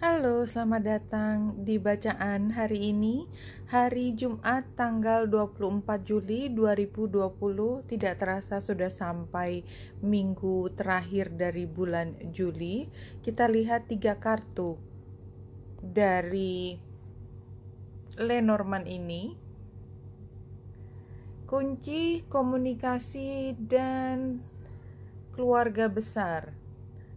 Halo, selamat datang di bacaan hari ini, hari Jumat tanggal 24 Juli 2020. Tidak terasa sudah sampai minggu terakhir dari bulan Juli. Kita lihat tiga kartu dari Lenorman ini. Kunci komunikasi dan keluarga besar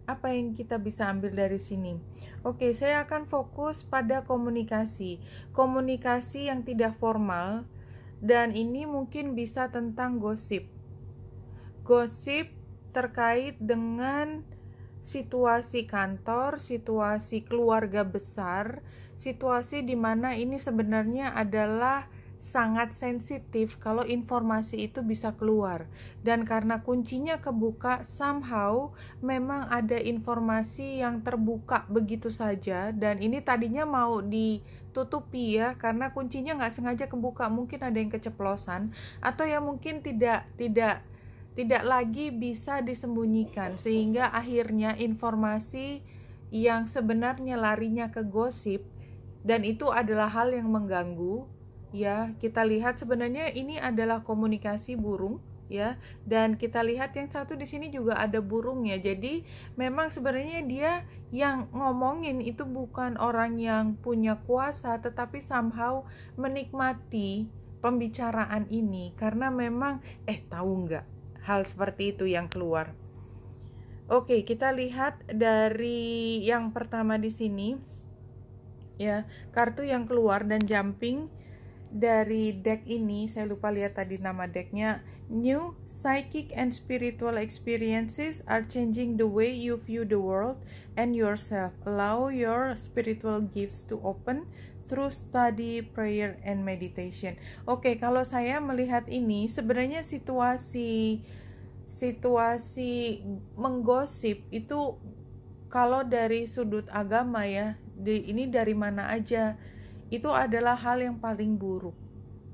apa yang kita bisa ambil dari sini? Oke, saya akan fokus pada komunikasi. Komunikasi yang tidak formal dan ini mungkin bisa tentang gosip. Gosip terkait dengan situasi kantor, situasi keluarga besar, situasi di mana ini sebenarnya adalah sangat sensitif kalau informasi itu bisa keluar dan karena kuncinya kebuka somehow memang ada informasi yang terbuka begitu saja dan ini tadinya mau ditutupi ya karena kuncinya nggak sengaja kebuka mungkin ada yang keceplosan atau yang mungkin tidak tidak tidak lagi bisa disembunyikan sehingga akhirnya informasi yang sebenarnya larinya ke gosip dan itu adalah hal yang mengganggu ya kita lihat sebenarnya ini adalah komunikasi burung ya dan kita lihat yang satu di sini juga ada burung ya jadi memang sebenarnya dia yang ngomongin itu bukan orang yang punya kuasa tetapi somehow menikmati pembicaraan ini karena memang eh tahu nggak hal seperti itu yang keluar Oke kita lihat dari yang pertama di sini ya kartu yang keluar dan jumping dari deck ini saya lupa lihat tadi nama decknya new psychic and spiritual experiences are changing the way you view the world and yourself allow your spiritual gifts to open through study prayer and meditation oke okay, kalau saya melihat ini sebenarnya situasi situasi menggosip itu kalau dari sudut agama ya di, ini dari mana aja itu adalah hal yang paling buruk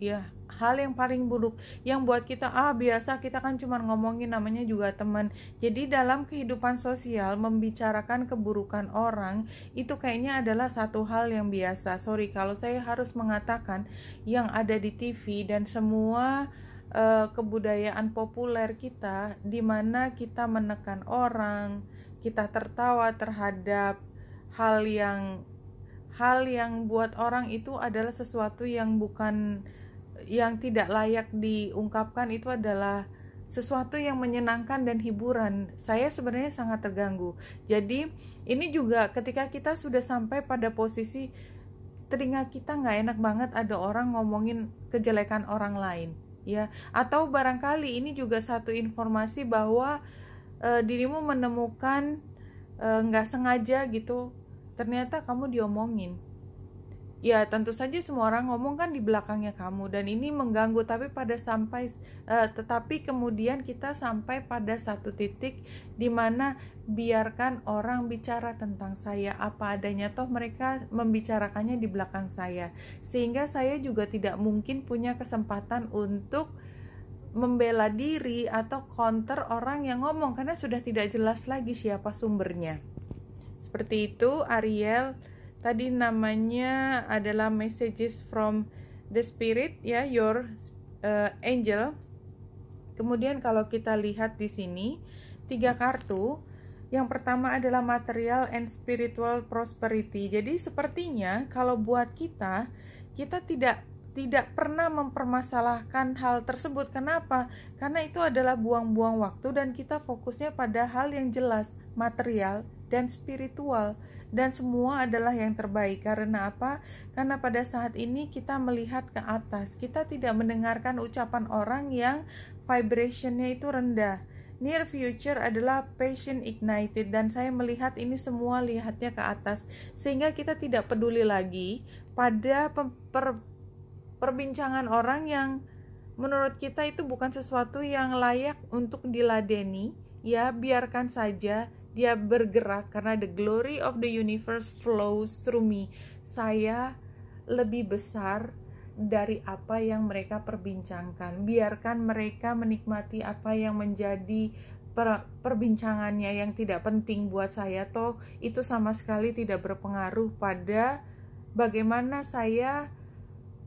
ya hal yang paling buruk yang buat kita ah biasa kita kan cuma ngomongin namanya juga teman jadi dalam kehidupan sosial membicarakan keburukan orang itu kayaknya adalah satu hal yang biasa sorry kalau saya harus mengatakan yang ada di TV dan semua uh, kebudayaan populer kita di mana kita menekan orang kita tertawa terhadap hal yang hal yang buat orang itu adalah sesuatu yang bukan yang tidak layak diungkapkan itu adalah sesuatu yang menyenangkan dan hiburan. Saya sebenarnya sangat terganggu. Jadi ini juga ketika kita sudah sampai pada posisi teringat kita nggak enak banget ada orang ngomongin kejelekan orang lain, ya. Atau barangkali ini juga satu informasi bahwa e, dirimu menemukan eh, nggak e, sengaja gitu ternyata kamu diomongin. Ya, tentu saja semua orang ngomong kan di belakangnya kamu dan ini mengganggu tapi pada sampai uh, tetapi kemudian kita sampai pada satu titik di mana biarkan orang bicara tentang saya apa adanya toh mereka membicarakannya di belakang saya. Sehingga saya juga tidak mungkin punya kesempatan untuk membela diri atau counter orang yang ngomong karena sudah tidak jelas lagi siapa sumbernya. Seperti itu Ariel. Tadi namanya adalah Messages from the Spirit ya, your uh, angel. Kemudian kalau kita lihat di sini tiga kartu. Yang pertama adalah material and spiritual prosperity. Jadi sepertinya kalau buat kita kita tidak tidak pernah mempermasalahkan hal tersebut. Kenapa? Karena itu adalah buang-buang waktu dan kita fokusnya pada hal yang jelas, material dan spiritual dan semua adalah yang terbaik karena apa? Karena pada saat ini kita melihat ke atas, kita tidak mendengarkan ucapan orang yang vibrationnya itu rendah. Near future adalah passion ignited dan saya melihat ini semua lihatnya ke atas sehingga kita tidak peduli lagi pada per perbincangan orang yang menurut kita itu bukan sesuatu yang layak untuk diladeni ya biarkan saja dia bergerak karena the glory of the universe flows through me. Saya lebih besar dari apa yang mereka perbincangkan. Biarkan mereka menikmati apa yang menjadi per perbincangannya yang tidak penting buat saya. Toh itu sama sekali tidak berpengaruh pada bagaimana saya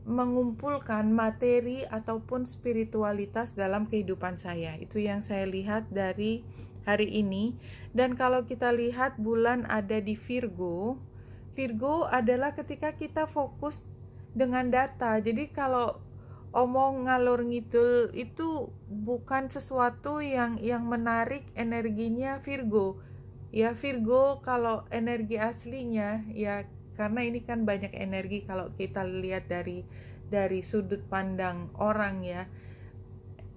mengumpulkan materi ataupun spiritualitas dalam kehidupan saya. Itu yang saya lihat dari hari ini. Dan kalau kita lihat bulan ada di Virgo, Virgo adalah ketika kita fokus dengan data. Jadi kalau omong ngalur ngidul itu bukan sesuatu yang yang menarik energinya Virgo. Ya Virgo kalau energi aslinya ya karena ini kan banyak energi kalau kita lihat dari dari sudut pandang orang ya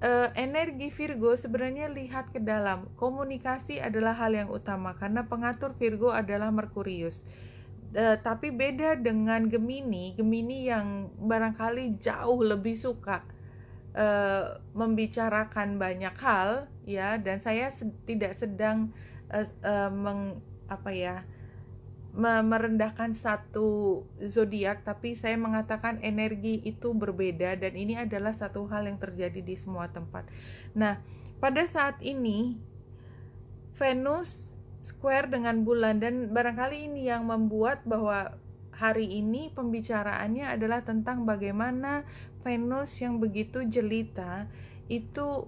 uh, energi Virgo sebenarnya lihat ke dalam. Komunikasi adalah hal yang utama karena pengatur Virgo adalah Merkurius. Uh, tapi beda dengan Gemini, Gemini yang barangkali jauh lebih suka uh, membicarakan banyak hal, ya. Dan saya se tidak sedang uh, uh, meng apa ya merendahkan satu zodiak tapi saya mengatakan energi itu berbeda dan ini adalah satu hal yang terjadi di semua tempat. Nah, pada saat ini Venus square dengan bulan dan barangkali ini yang membuat bahwa hari ini pembicaraannya adalah tentang bagaimana Venus yang begitu jelita itu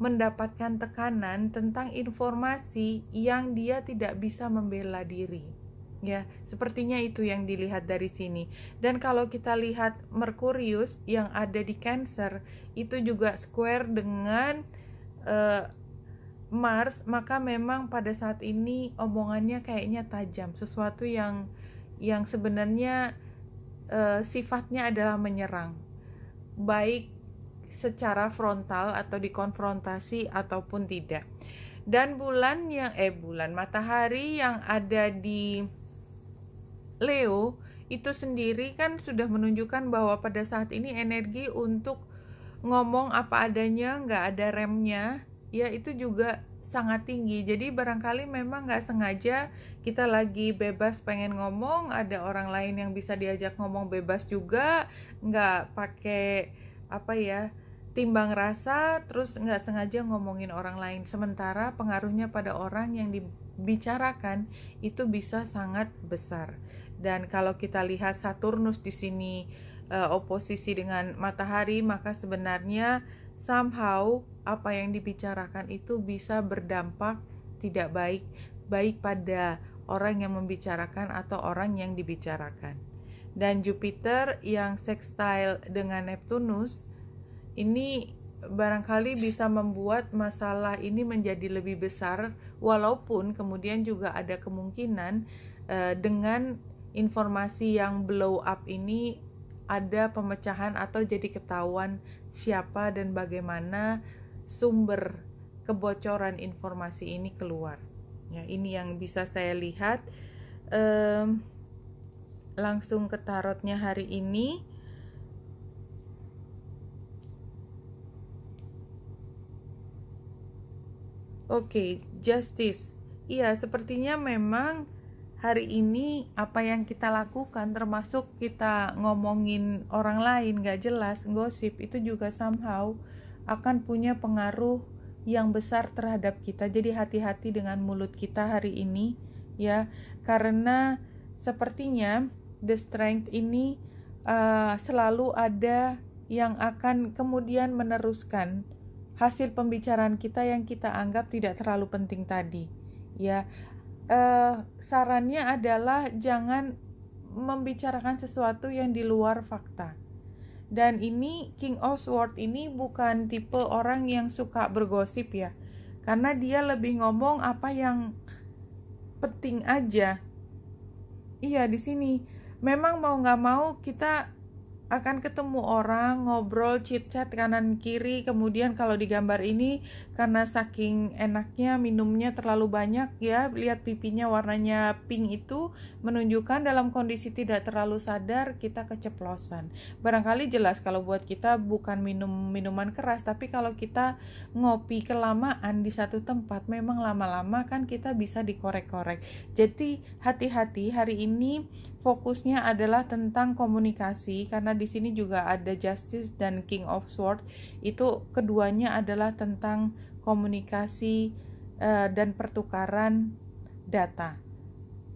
mendapatkan tekanan tentang informasi yang dia tidak bisa membela diri Ya, sepertinya itu yang dilihat dari sini. Dan kalau kita lihat Merkurius yang ada di Cancer, itu juga square dengan uh, Mars, maka memang pada saat ini omongannya kayaknya tajam, sesuatu yang yang sebenarnya uh, sifatnya adalah menyerang. Baik secara frontal atau dikonfrontasi ataupun tidak. Dan bulan yang eh bulan matahari yang ada di Leo itu sendiri kan sudah menunjukkan bahwa pada saat ini energi untuk ngomong apa adanya, nggak ada remnya, ya itu juga sangat tinggi. Jadi barangkali memang nggak sengaja kita lagi bebas pengen ngomong, ada orang lain yang bisa diajak ngomong bebas juga, nggak pakai apa ya timbang rasa, terus nggak sengaja ngomongin orang lain. Sementara pengaruhnya pada orang yang dibicarakan itu bisa sangat besar. Dan kalau kita lihat Saturnus di sini uh, oposisi dengan matahari, maka sebenarnya somehow apa yang dibicarakan itu bisa berdampak tidak baik baik pada orang yang membicarakan atau orang yang dibicarakan. Dan Jupiter yang sextile dengan Neptunus ini barangkali bisa membuat masalah ini menjadi lebih besar walaupun kemudian juga ada kemungkinan eh, dengan informasi yang blow up ini ada pemecahan atau jadi ketahuan siapa dan bagaimana sumber kebocoran informasi ini keluar. Ya, ini yang bisa saya lihat um, langsung ke tarotnya hari ini. Oke, okay, justice. Iya, sepertinya memang hari ini apa yang kita lakukan termasuk kita ngomongin orang lain gak jelas gosip itu juga somehow akan punya pengaruh yang besar terhadap kita jadi hati-hati dengan mulut kita hari ini ya karena sepertinya the strength ini uh, selalu ada yang akan kemudian meneruskan hasil pembicaraan kita yang kita anggap tidak terlalu penting tadi ya uh, sarannya adalah jangan membicarakan sesuatu yang di luar fakta. Dan ini King of ini bukan tipe orang yang suka bergosip ya. Karena dia lebih ngomong apa yang penting aja. Iya, di sini memang mau nggak mau kita akan ketemu orang ngobrol chit-chat kanan kiri kemudian kalau di gambar ini karena saking enaknya minumnya terlalu banyak ya lihat pipinya warnanya pink itu menunjukkan dalam kondisi tidak terlalu sadar kita keceplosan barangkali jelas kalau buat kita bukan minum minuman keras tapi kalau kita ngopi kelamaan di satu tempat memang lama-lama kan kita bisa dikorek-korek jadi hati-hati hari ini fokusnya adalah tentang komunikasi karena di sini juga ada Justice dan King of Swords. Itu keduanya adalah tentang komunikasi uh, dan pertukaran data.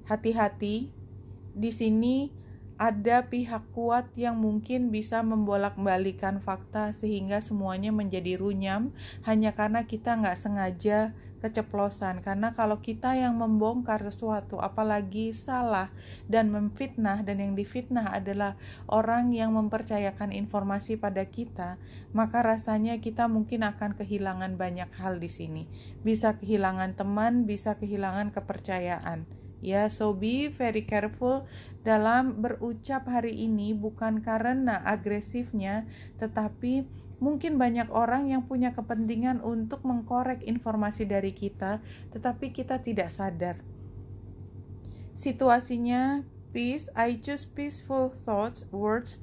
Hati-hati, di sini ada pihak kuat yang mungkin bisa membolak-balikan fakta sehingga semuanya menjadi runyam hanya karena kita nggak sengaja keceplosan karena kalau kita yang membongkar sesuatu apalagi salah dan memfitnah dan yang difitnah adalah orang yang mempercayakan informasi pada kita maka rasanya kita mungkin akan kehilangan banyak hal di sini bisa kehilangan teman bisa kehilangan kepercayaan Ya, so be very careful dalam berucap hari ini bukan karena agresifnya, tetapi mungkin banyak orang yang punya kepentingan untuk mengkorek informasi dari kita, tetapi kita tidak sadar. Situasinya peace, I choose peaceful thoughts, words,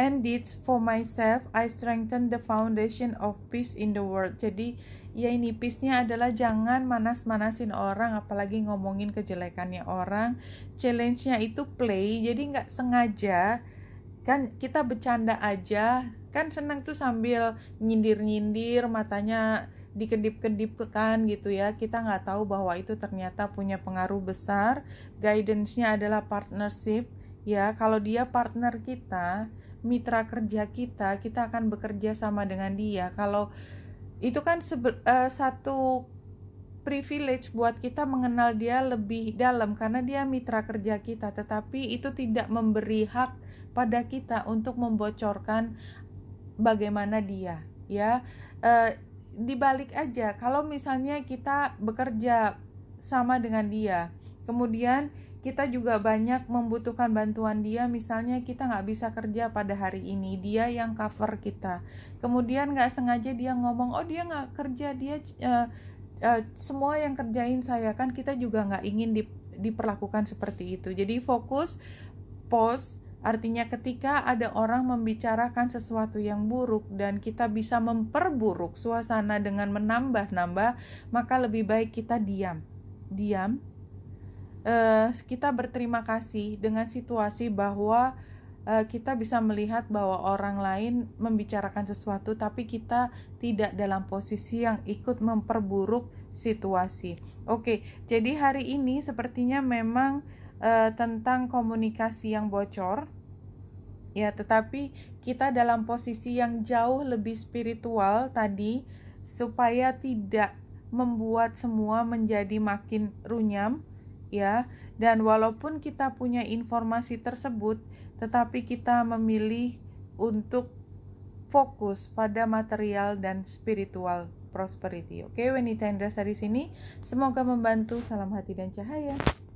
and it's for myself I strengthen the foundation of peace in the world. Jadi ya ini peace-nya adalah jangan manas-manasin orang apalagi ngomongin kejelekannya orang. Challenge-nya itu play. Jadi nggak sengaja kan kita bercanda aja kan senang tuh sambil nyindir-nyindir matanya dikedip-kedipkan gitu ya kita nggak tahu bahwa itu ternyata punya pengaruh besar guidance-nya adalah partnership ya kalau dia partner kita mitra kerja kita, kita akan bekerja sama dengan dia. Kalau itu kan sebe, uh, satu privilege buat kita mengenal dia lebih dalam karena dia mitra kerja kita, tetapi itu tidak memberi hak pada kita untuk membocorkan bagaimana dia, ya. Uh, eh, dibalik aja, kalau misalnya kita bekerja sama dengan dia, kemudian kita juga banyak membutuhkan bantuan dia misalnya kita nggak bisa kerja pada hari ini dia yang cover kita kemudian nggak sengaja dia ngomong oh dia nggak kerja dia uh, uh, semua yang kerjain saya kan kita juga nggak ingin di, diperlakukan seperti itu jadi fokus pos artinya ketika ada orang membicarakan sesuatu yang buruk dan kita bisa memperburuk suasana dengan menambah-nambah maka lebih baik kita diam diam uh, kita berterima kasih dengan situasi bahwa uh, kita bisa melihat bahwa orang lain membicarakan sesuatu tapi kita tidak dalam posisi yang ikut memperburuk situasi. Oke, jadi hari ini sepertinya memang uh, tentang komunikasi yang bocor ya tetapi kita dalam posisi yang jauh lebih spiritual tadi supaya tidak membuat semua menjadi makin runyam ya. Dan walaupun kita punya informasi tersebut, tetapi kita memilih untuk fokus pada material dan spiritual prosperity. Oke, okay, Wenita Indra dari sini. Semoga membantu. Salam hati dan cahaya.